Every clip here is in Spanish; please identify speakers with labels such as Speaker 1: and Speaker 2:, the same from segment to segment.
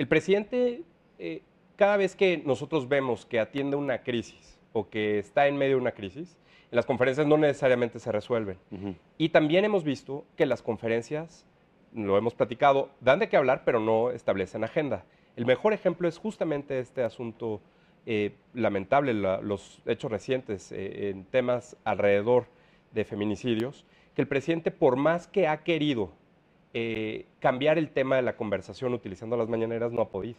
Speaker 1: El presidente, eh, cada vez que nosotros vemos que atiende una crisis o que está en medio de una crisis, las conferencias no necesariamente se resuelven. Y también hemos visto que las conferencias, lo hemos platicado, dan de qué hablar, pero no establecen agenda. El mejor ejemplo es justamente este asunto eh, lamentable, los hechos recientes eh, en temas alrededor de feminicidios, que el presidente, por más que ha querido eh, cambiar el tema de la conversación utilizando las mañaneras no ha podido.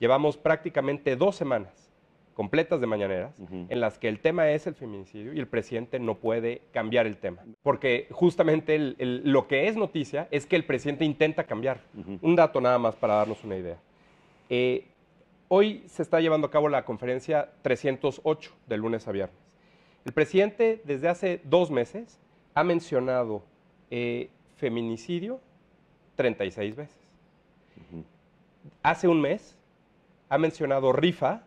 Speaker 1: Llevamos prácticamente dos semanas completas de mañaneras en las que el tema es el feminicidio y el presidente no puede cambiar el tema. Porque justamente lo que es noticia es que el presidente intenta cambiar. Un dato nada más para darnos una idea. Eh, hoy se está llevando a cabo la conferencia 308 de lunes a viernes. El presidente desde hace dos meses ha mencionado eh, feminicidio 36 veces. Hace un mes ha mencionado rifa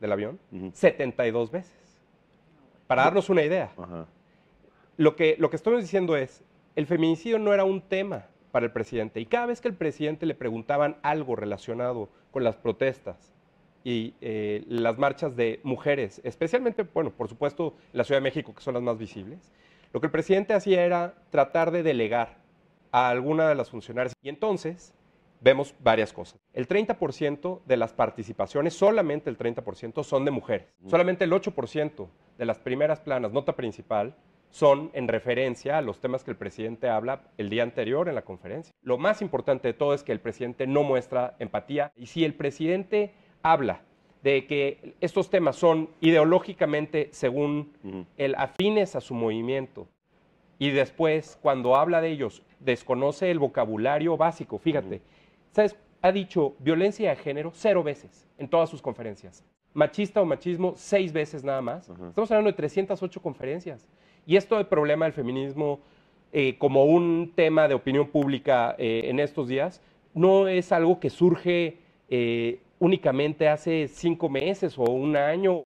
Speaker 1: del avión 72 veces. Para darnos una idea. Lo que, lo que estamos diciendo es, el feminicidio no era un tema para el presidente. Y cada vez que el presidente le preguntaban algo relacionado con las protestas y eh, las marchas de mujeres, especialmente, bueno, por supuesto, la Ciudad de México, que son las más visibles, lo que el presidente hacía era tratar de delegar a alguna de las funcionarias. Y entonces vemos varias cosas. El 30% de las participaciones, solamente el 30% son de mujeres. Mm. Solamente el 8% de las primeras planas, nota principal, son en referencia a los temas que el presidente habla el día anterior en la conferencia. Lo más importante de todo es que el presidente no muestra empatía. Y si el presidente habla de que estos temas son ideológicamente, según el afines a su movimiento, y después, cuando habla de ellos, desconoce el vocabulario básico. Fíjate, ¿sabes? Ha dicho violencia de género cero veces en todas sus conferencias. Machista o machismo seis veces nada más. Estamos hablando de 308 conferencias. Y esto del problema del feminismo eh, como un tema de opinión pública eh, en estos días no es algo que surge eh, únicamente hace cinco meses o un año.